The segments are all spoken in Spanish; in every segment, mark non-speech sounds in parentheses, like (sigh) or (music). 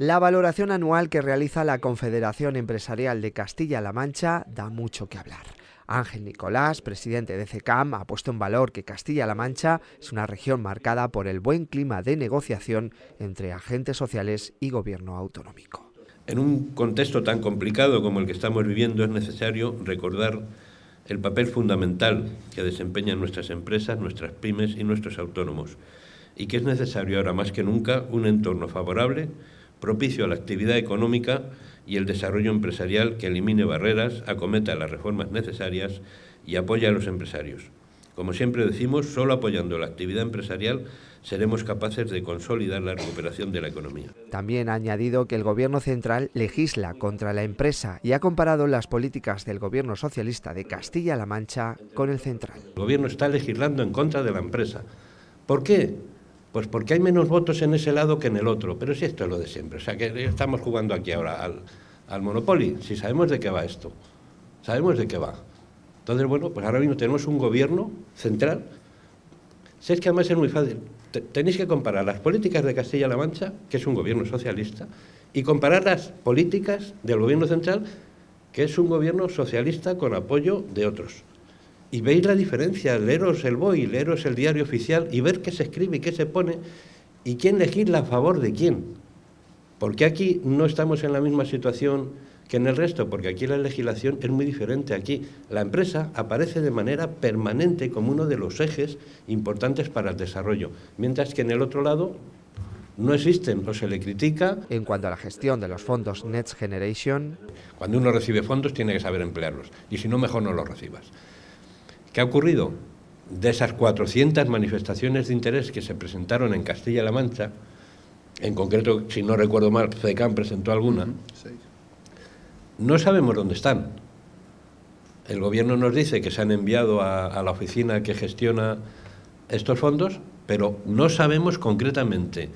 La valoración anual que realiza la Confederación Empresarial de Castilla-La Mancha da mucho que hablar. Ángel Nicolás, presidente de CECAM, ha puesto en valor que Castilla-La Mancha es una región marcada por el buen clima de negociación entre agentes sociales y gobierno autonómico. En un contexto tan complicado como el que estamos viviendo es necesario recordar el papel fundamental que desempeñan nuestras empresas, nuestras pymes y nuestros autónomos, y que es necesario ahora más que nunca un entorno favorable propicio a la actividad económica y el desarrollo empresarial que elimine barreras, acometa las reformas necesarias y apoya a los empresarios. Como siempre decimos, solo apoyando la actividad empresarial seremos capaces de consolidar la recuperación de la economía. También ha añadido que el Gobierno central legisla contra la empresa y ha comparado las políticas del Gobierno socialista de Castilla-La Mancha con el central. El Gobierno está legislando en contra de la empresa. ¿Por qué? Pues porque hay menos votos en ese lado que en el otro, pero si esto es lo de siempre, o sea que estamos jugando aquí ahora al, al Monopoly, si sabemos de qué va esto, sabemos de qué va. Entonces, bueno, pues ahora mismo tenemos un gobierno central. Si es que además es muy fácil, tenéis que comparar las políticas de Castilla-La Mancha, que es un gobierno socialista, y comparar las políticas del gobierno central, que es un gobierno socialista con apoyo de otros y veis la diferencia, leeros el BOI, leeros el diario oficial y ver qué se escribe y qué se pone y quién legisla a favor de quién. Porque aquí no estamos en la misma situación que en el resto, porque aquí la legislación es muy diferente. Aquí la empresa aparece de manera permanente como uno de los ejes importantes para el desarrollo, mientras que en el otro lado no existen o se le critica. En cuanto a la gestión de los fondos Next Generation... Cuando uno recibe fondos tiene que saber emplearlos y si no, mejor no los recibas. ¿Qué ha ocurrido? De esas 400 manifestaciones de interés que se presentaron en Castilla-La Mancha, en concreto, si no recuerdo mal, FECAM presentó alguna, no sabemos dónde están. El gobierno nos dice que se han enviado a, la oficina que gestiona estos fondos, pero no sabemos concretamente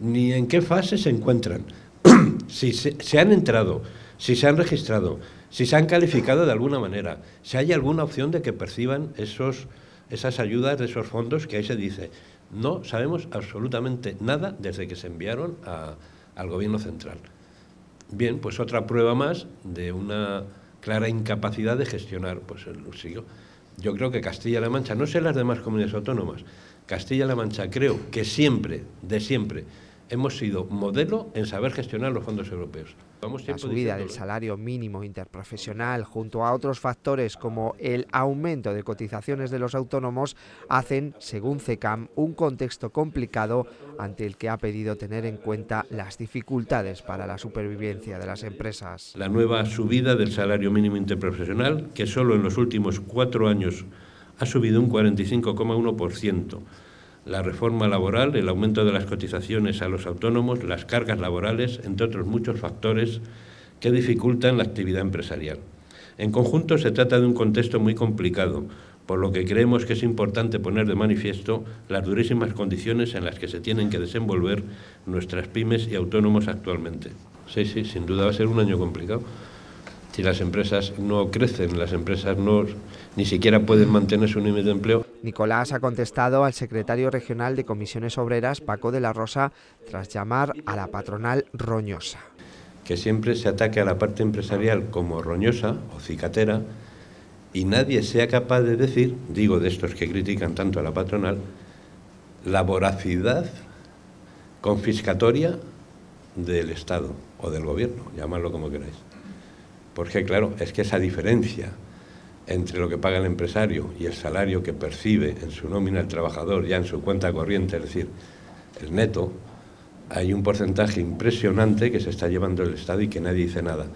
ni en qué fase se encuentran. (clears throat) si se han entrado si se han registrado, si se han calificado de alguna manera, si hay alguna opción de que perciban esos, esas ayudas de esos fondos que ahí se dice. No sabemos absolutamente nada desde que se enviaron al gobierno central. Bien, pues otra prueba más de una clara incapacidad de gestionar pues el Yo creo que Castilla-La Mancha, no sé las demás comunidades autónomas, Castilla-La Mancha creo que siempre, de siempre, hemos sido modelo en saber gestionar los fondos europeos. la subida del salario mínimo interprofesional junto a otros factores como el aumento de cotizaciones de los autónomos hacen, según CECAM, un contexto complicado ante el que ha pedido tener en cuenta las dificultades para la supervivencia de las empresas. La nueva subida del salario mínimo interprofesional, que solo en los últimos cuatro años ha subido un 45,1%, la reforma laboral, el aumento de las cotizaciones a los autónomos, las cargas laborales, entre otros muchos factores que dificultan la actividad empresarial. En conjunto se trata de un contexto muy complicado, por lo que creemos que es importante poner de manifiesto las durísimas condiciones en las que se tienen que desenvolver nuestras pymes y autónomos actualmente. Sí, sí, sin duda va a ser un año complicado. Si las empresas no crecen, las empresas no ni siquiera pueden mantener su nivel de empleo, Nicolás ha contestado al secretario regional de Comisiones Obreras, Paco de la Rosa, tras llamar a la patronal roñosa. Que siempre se ataque a la parte empresarial como roñosa o cicatera y nadie sea capaz de decir, digo de estos que critican tanto a la patronal, la voracidad confiscatoria del Estado o del Gobierno, llamarlo como queráis. Porque claro, es que esa diferencia entre lo que paga el empresario y el salario que percibe en su nómina el trabajador, ya en su cuenta corriente, es decir, el neto, hay un porcentaje impresionante que se está llevando el Estado y que nadie dice nada.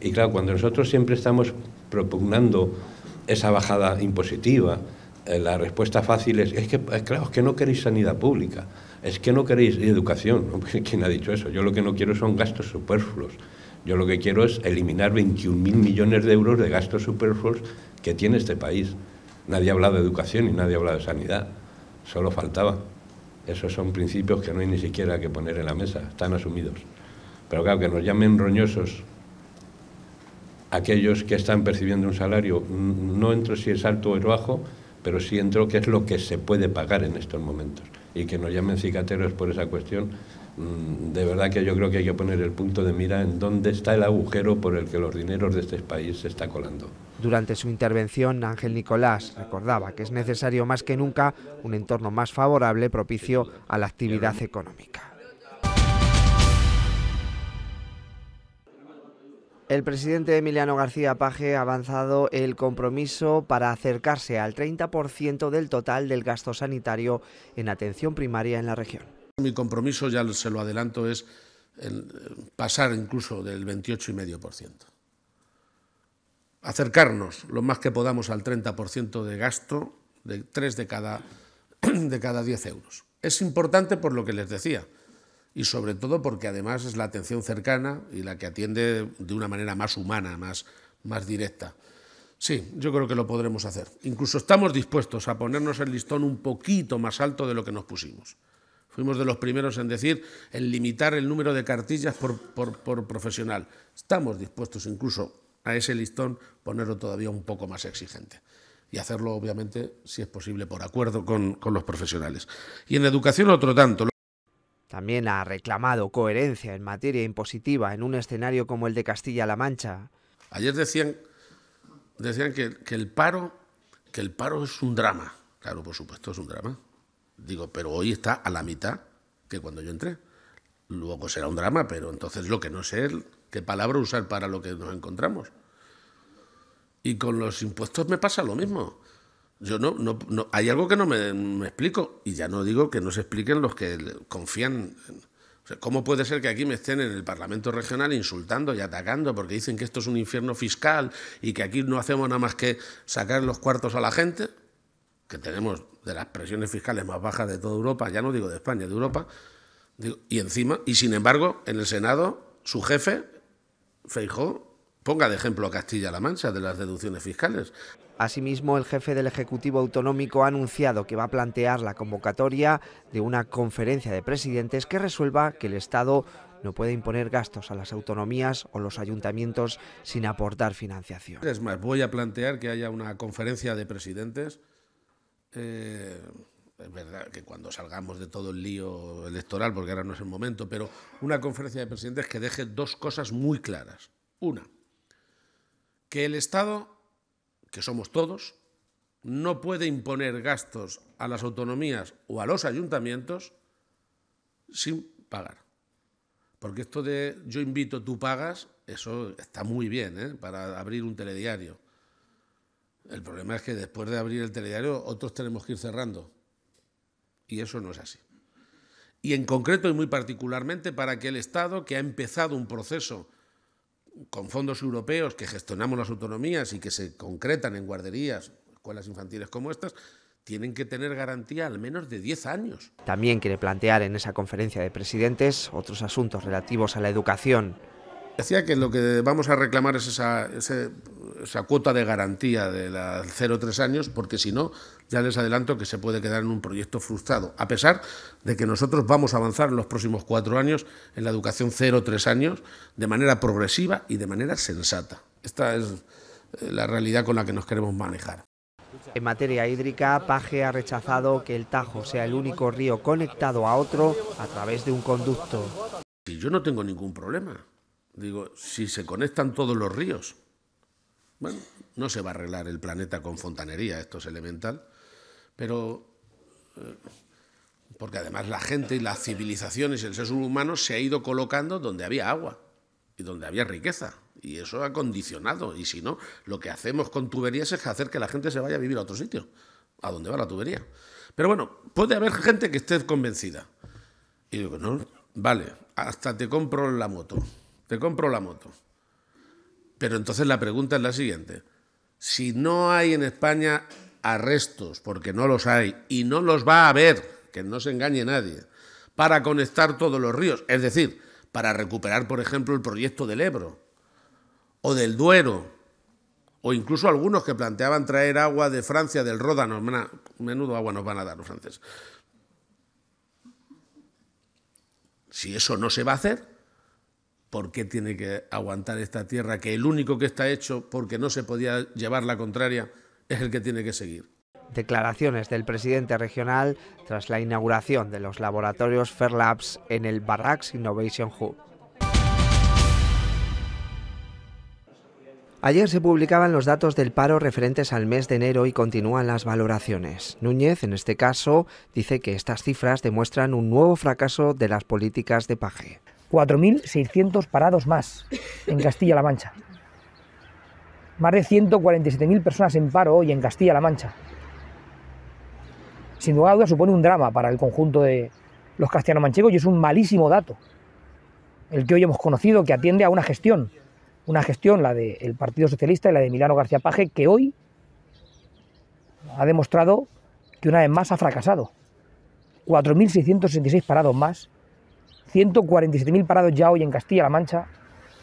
Y claro, cuando nosotros siempre estamos propugnando esa bajada impositiva, eh, la respuesta fácil es, es que, claro, que no queréis sanidad pública, es que no queréis educación. (laughs) ¿Quién ha dicho eso? Yo lo que no quiero son gastos superfluos. Yo lo que quiero es eliminar 21.000 millones de euros de gastos superfluos que tiene este país. Nadie ha hablado de educación y nadie ha hablado de sanidad. Solo faltaba. Esos son principios que no hay ni siquiera que poner en la mesa. Están asumidos. Pero claro, que nos llamen roñosos aquellos que están percibiendo un salario, no entro si es alto o es bajo, pero sí entro que es lo que se puede pagar en estos momentos. Y que nos llamen cicateros por esa cuestión Mm, de verdad que yo creo que hay que poner el punto de mira en dónde está el agujero por el que los dineros de este país se está colando. Durante su intervención, Ángel Nicolás recordaba que es necesario más que nunca un entorno más favorable propicio a la actividad económica. El presidente Emiliano García Paje ha avanzado el compromiso para acercarse al 30% del total del gasto sanitario en atención primaria en la región. Mi compromiso, ya se lo adelanto, es eh, pasar incluso del 28,5%. Acercarnos lo más que podamos al 30% de gasto de 3 de cada, 10 (clears throat) euros. Es importante por lo que les decía y sobre todo porque además es la atención cercana y la que atiende de una manera más humana, más, más directa. Sí, yo creo que lo podremos hacer. Incluso estamos dispuestos a ponernos el listón un poquito más alto de lo que nos pusimos. Fuimos de los primeros en decir, en limitar el número de cartillas por, por, profesional. Estamos dispuestos incluso a ese listón ponerlo todavía un poco más exigente y hacerlo, obviamente, si es posible, por acuerdo con, con, los profesionales. Y en educación, otro tanto. También ha reclamado coherencia en materia impositiva en un escenario como el de Castilla-La Mancha. Ayer decían, decían que, que, el paro, que el paro es un drama. Claro, por supuesto, es un drama. Digo, pero hoy está a la mitad que cuando yo entré. Luego será un drama, pero entonces lo que no sé es qué palabra usar para lo que nos encontramos. Y con los impuestos me pasa lo mismo. Yo no, no, hay algo que no me, me, explico y ya no digo que no se expliquen los que confían. O ¿Cómo puede ser que aquí me estén en el Parlamento Regional insultando y atacando porque dicen que esto es un infierno fiscal y que aquí no hacemos nada más que sacar los cuartos a la gente? que tenemos de las presiones fiscales más bajas de toda Europa, ya no digo de España, de Europa, y encima, y sin embargo, en el Senado, su jefe, Feijó, ponga de ejemplo a Castilla-La Mancha de las deducciones fiscales. Asimismo, el jefe del Ejecutivo Autonómico ha anunciado que va a plantear la convocatoria de una conferencia de presidentes que resuelva que el Estado no puede imponer gastos a las autonomías o los ayuntamientos sin aportar financiación. Es más, voy a plantear que haya una conferencia de presidentes eh, es verdad que cuando salgamos de todo el lío electoral, porque ahora no es el momento, pero una conferencia de presidentes que deje dos cosas muy claras. Una, que el Estado, que somos todos, no puede imponer gastos a las autonomías o a los ayuntamientos sin pagar. Porque esto de yo invito, tú pagas, eso está muy bien ¿eh? para abrir un telediario. El problema es que después de abrir el telediario, otros tenemos que ir cerrando. Y eso no es así. Y en concreto y muy particularmente para que el Estado, que ha empezado un proceso con fondos europeos que gestionamos las autonomías y que se concretan en guarderías, escuelas infantiles como estas, tienen que tener garantía al menos de 10 años. También quiere plantear en esa conferencia de presidentes otros asuntos relativos a la educación. Decía que lo que vamos a reclamar es esa, cuota de garantía de los 0-3 años, porque si no, ya les adelanto que se puede quedar en un proyecto frustrado, a pesar de que nosotros vamos a avanzar en los próximos cuatro años en la educación 0-3 años de manera progresiva y de manera sensata. Esta es eh, la realidad con la que nos queremos manejar. En materia hídrica, Paje ha rechazado que el Tajo sea el único río conectado a otro a través de un conducto. Yo no tengo ningún problema Digo, si se conectan todos los ríos, bueno, no se va a arreglar el planeta con fontanería, esto es elemental, pero... Eh, porque además la gente y las civilizaciones y el ser humano se ha ido colocando donde había agua y donde había riqueza. Y eso ha condicionado. Y si no, lo que hacemos con tuberías es hacer que la gente se vaya a vivir a otro sitio, a donde va la tubería. Pero bueno, puede haber gente que esté convencida. Y digo, no, vale, hasta te compro la moto te compro la moto. Pero entonces la pregunta es la siguiente. Si no hay en España arrestos, porque no los hay, y no los va a haber, que no se engañe nadie, para conectar todos los ríos, es decir, para recuperar, por ejemplo, el proyecto del Ebro, o del Duero, o incluso algunos que planteaban traer agua de Francia, del Ródano, menudo agua nos van a dar los franceses. Si eso no se va a hacer, ¿por qué tiene que aguantar esta tierra que el único que está hecho porque no se podía llevar la contraria es el que tiene que seguir? Declaraciones del presidente regional tras la inauguración de los laboratorios Fairlabs en el Barracks Innovation Hub. Ayer se publicaban los datos del paro referentes al mes de enero y continúan las valoraciones. Núñez, en este caso, dice que estas cifras demuestran un nuevo fracaso de las políticas de paje. 4.600 parados más en Castilla-La Mancha. Más de 147.000 personas en paro hoy en Castilla-La Mancha. Sin duda supone un drama para el conjunto de los castellano-manchegos y es un malísimo dato el que hoy hemos conocido que atiende a una gestión. Una gestión, la del Partido Socialista y la de Milano García Paje, que hoy ha demostrado que una vez más ha fracasado. 4.666 parados más 147.000 parados ya hoy en Castilla-La Mancha,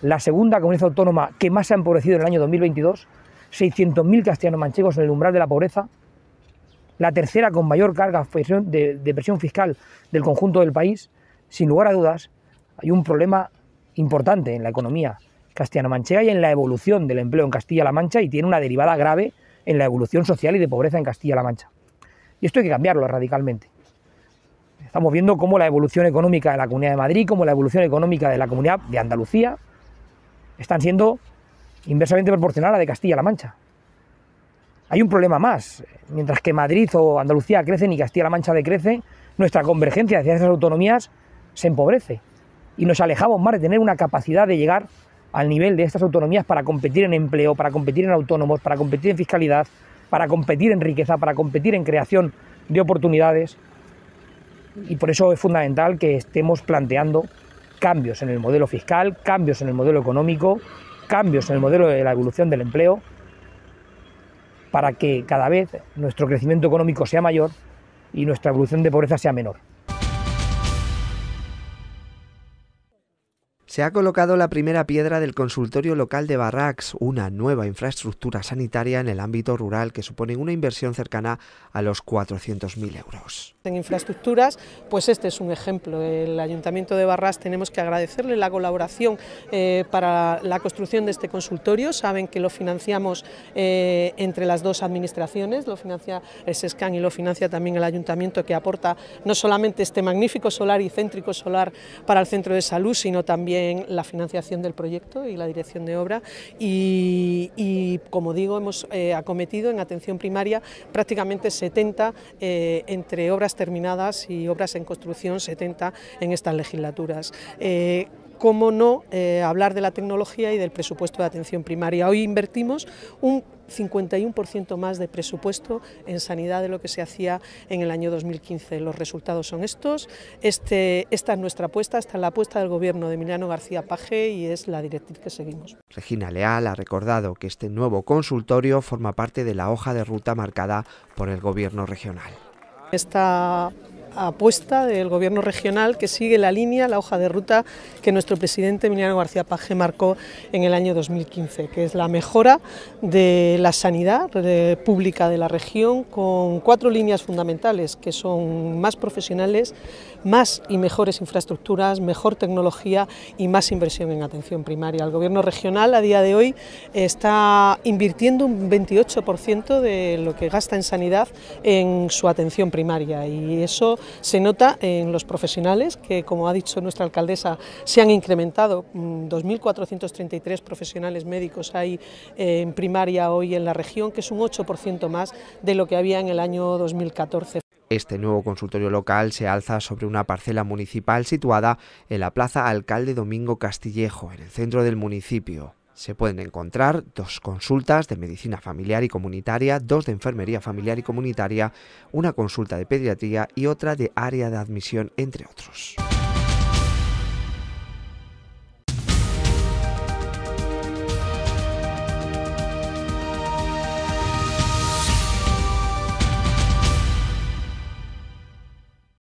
la segunda comunidad autónoma que más se ha empobrecido en el año 2022, 600.000 castellanos manchegos en el umbral de la pobreza, la tercera con mayor carga de, presión fiscal del conjunto del país, sin lugar a dudas, hay un problema importante en la economía castellano-manchega y en la evolución del empleo en Castilla-La Mancha y tiene una derivada grave en la evolución social y de pobreza en Castilla-La Mancha. Y esto hay que cambiarlo radicalmente. Estamos viendo cómo la evolución económica de la Comunidad de Madrid, como la evolución económica de la Comunidad de Andalucía, están siendo inversamente proporcional a la de Castilla-La Mancha. Hay un problema más. Mientras que Madrid o Andalucía crecen y Castilla-La Mancha decrece, nuestra convergencia hacia esas autonomías se empobrece y nos alejamos más de tener una capacidad de llegar al nivel de estas autonomías para competir en empleo, para competir en autónomos, para competir en fiscalidad, para competir en riqueza, para competir en creación de oportunidades y por eso es fundamental que estemos planteando cambios en el modelo fiscal, cambios en el modelo económico, cambios en el modelo de la evolución del empleo, para que cada vez nuestro crecimiento económico sea mayor y nuestra evolución de pobreza sea menor. Se ha colocado la primera piedra del consultorio local de Barrax, una nueva infraestructura sanitaria en el ámbito rural que supone una inversión cercana a los 400.000 euros. En infraestructuras, pues este es un ejemplo. El Ayuntamiento de Barrax tenemos que agradecerle la colaboración eh, para la construcción de este consultorio. Saben que lo financiamos eh, entre las dos administraciones, lo financia el SESCAN y lo financia también el Ayuntamiento que aporta no solamente este magnífico solar y céntrico solar para el centro de salud, sino también en la financiación del proyecto y la dirección de obra y, como digo, hemos eh, acometido en atención primaria prácticamente 70 eh, entre obras terminadas y obras en construcción, 70 en estas legislaturas. Eh, cómo no hablar de la tecnología y del presupuesto de atención primaria. Hoy invertimos un 51% más de presupuesto en sanidad de lo que se hacía en el año 2015. Los resultados son estos. Este, esta es nuestra apuesta, esta es la apuesta del Gobierno de Emiliano García Paje y es la directriz que seguimos. Regina Leal ha recordado que este nuevo consultorio forma parte de la hoja de ruta marcada por el Gobierno regional apuesta del gobierno regional que sigue la línea, la hoja de ruta que nuestro presidente Emiliano García Paje marcó en el año 2015, que es la mejora de la sanidad pública de la región con cuatro líneas fundamentales que son más profesionales, más y mejores infraestructuras, mejor tecnología y más inversión en atención primaria. El Gobierno regional a día de hoy está invirtiendo un 28% de lo que gasta en sanidad en su atención primaria y eso se nota en los profesionales que, como ha dicho nuestra alcaldesa, se han incrementado 2.433 mm, profesionales médicos hay eh, en primaria hoy en la región, que es un 8% más de lo que había en el año 2014. Este nuevo consultorio local se alza sobre una parcela municipal situada en la Plaza Alcalde Domingo Castillejo, en el centro del municipio. Se pueden encontrar dos consultas de medicina familiar y comunitaria, dos de enfermería familiar y comunitaria, una consulta de pediatría y otra de área de admisión, entre otros.